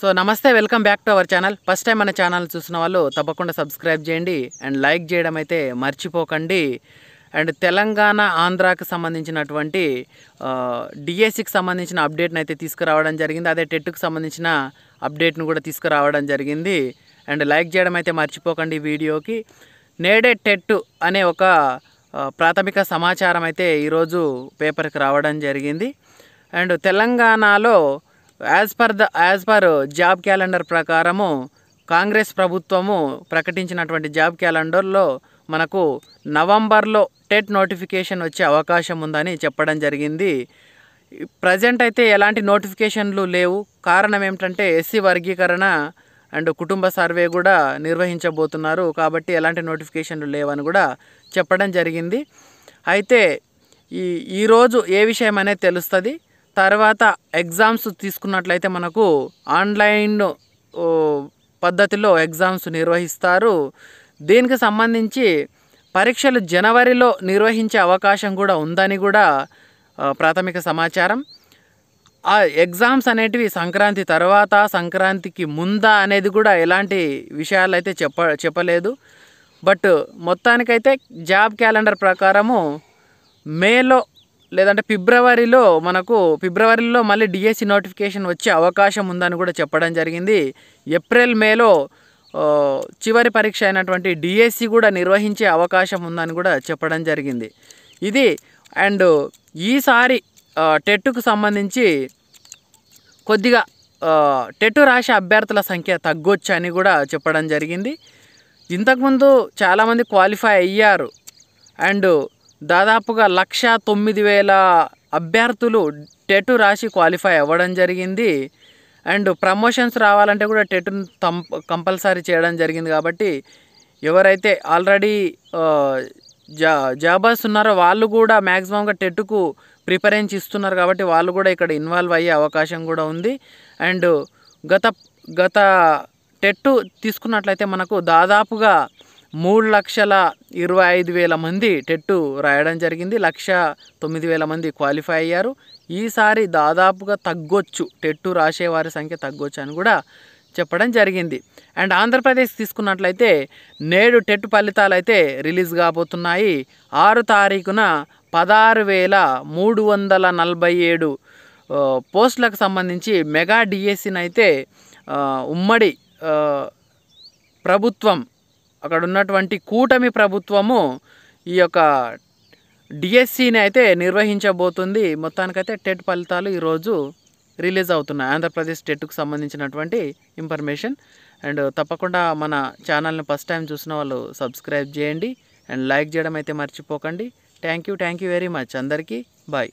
so నమస్తే welcome back to our channel first time మన channel చూసిన వాళ్ళు తప్పకుండా సబ్స్క్రైబ్ చేయండి అండ్ లైక్ చేయడం అయితే మర్చిపోకండి అండ్ తెలంగాణ ఆంధ్రాకి సంబంధించినటువంటి డిఎస్సికి e సంబంధించిన అప్డేట్ని అయితే తీసుకురావడం జరిగింది అదే టెట్కు సంబంధించిన అప్డేట్ను కూడా తీసుకురావడం జరిగింది అండ్ లైక్ చేయడం అయితే మర్చిపోకండి వీడియోకి నేడే టెట్ అనే ఒక ప్రాథమిక సమాచారం అయితే ఈరోజు పేపర్కి రావడం జరిగింది అండ్ తెలంగాణలో as per the as per job calendar ప్రకారము కాంగ్రెస్ ప్రభుత్వము ప్రకటించినటువంటి జాబ్ క్యాలెండర్లో మనకు నవంబర్లో టెట్ నోటిఫికేషన్ వచ్చే అవకాశం ఉందని చెప్పడం జరిగింది ప్రజెంట్ అయితే ఎలాంటి నోటిఫికేషన్లు లేవు కారణం ఏమిటంటే ఎస్సీ వర్గీకరణ అండ్ కుటుంబ సర్వే కూడా నిర్వహించబోతున్నారు కాబట్టి ఎలాంటి నోటిఫికేషన్లు లేవని కూడా చెప్పడం జరిగింది అయితే ఈ ఈరోజు ఏ విషయం అనేది తెలుస్తుంది తర్వాత ఎగ్జామ్స్ తీసుకున్నట్లయితే మనకు ఆన్లైన్ పద్ధతిలో ఎగ్జామ్స్ నిర్వహిస్తారు దీనికి సంబంధించి పరీక్షలు జనవరిలో నిర్వహించే అవకాశం కూడా ఉందని కూడా ప్రాథమిక సమాచారం ఆ ఎగ్జామ్స్ అనేటివి సంక్రాంతి తర్వాత సంక్రాంతికి ముందా అనేది కూడా ఎలాంటి విషయాలు అయితే చెప్ప చెప్పలేదు బట్ మొత్తానికైతే జాబ్ క్యాలెండర్ ప్రకారము మేలో లేదంటే ఫిబ్రవరిలో మనకు ఫిబ్రవరిలో మళ్ళీ డిఎస్సి నోటిఫికేషన్ వచ్చే అవకాశం ఉందని కూడా చెప్పడం జరిగింది ఏప్రిల్ మేలో చివరి పరీక్ష అయినటువంటి డిఎస్సి కూడా నిర్వహించే అవకాశం ఉందని కూడా చెప్పడం జరిగింది ఇది అండ్ ఈసారి టెట్కు సంబంధించి కొద్దిగా టెట్టు రాసే అభ్యర్థుల సంఖ్య తగ్గొచ్చు అని కూడా చెప్పడం జరిగింది ఇంతకుముందు చాలామంది క్వాలిఫై అయ్యారు అండ్ దాదాపుగా లక్ష తొమ్మిది వేల అభ్యర్థులు టెటు రాసి క్వాలిఫై అవ్వడం జరిగింది అండ్ ప్రమోషన్స్ రావాలంటే కూడా టెటును కంపల్సరీ చేయడం జరిగింది కాబట్టి ఎవరైతే ఆల్రెడీ జా జాబర్స్ ఉన్నారో వాళ్ళు కూడా మ్యాక్సిమంగా టెట్కు ప్రిఫరెన్స్ ఇస్తున్నారు కాబట్టి వాళ్ళు కూడా ఇక్కడ ఇన్వాల్వ్ అయ్యే అవకాశం కూడా ఉంది అండ్ గత గత టెట్టు తీసుకున్నట్లయితే మనకు దాదాపుగా మూడు లక్షల ఇరవై ఐదు వేల మంది టెట్టు రాయడం జరిగింది లక్ష తొమ్మిది వేల మంది క్వాలిఫై అయ్యారు ఈసారి దాదాపుగా తగ్గొచ్చు టెట్టు రాసేవారి సంఖ్య తగ్గొచ్చు అని కూడా చెప్పడం జరిగింది అండ్ ఆంధ్రప్రదేశ్ తీసుకున్నట్లయితే నేడు టెట్ ఫలితాలు అయితే రిలీజ్ కాబోతున్నాయి ఆరు తారీఖున పదహారు వేల మూడు వందల నలభై ఏడు పోస్టులకు సంబంధించి మెగా డిఎస్సిని అయితే ఉమ్మడి ప్రభుత్వం అక్కడ ఉన్నటువంటి కూటమి ప్రభుత్వము ఈ యొక్క డిఎస్సిని అయితే నిర్వహించబోతుంది మొత్తానికైతే టెట్ ఫలితాలు ఈరోజు రిలీజ్ అవుతున్నాయి ఆంధ్రప్రదేశ్ టెట్కు సంబంధించినటువంటి ఇన్ఫర్మేషన్ అండ్ తప్పకుండా మన ఛానల్ని ఫస్ట్ టైం చూసిన వాళ్ళు సబ్స్క్రైబ్ చేయండి అండ్ లైక్ చేయడం అయితే మర్చిపోకండి thank you thank you very much అందరికీ బాయ్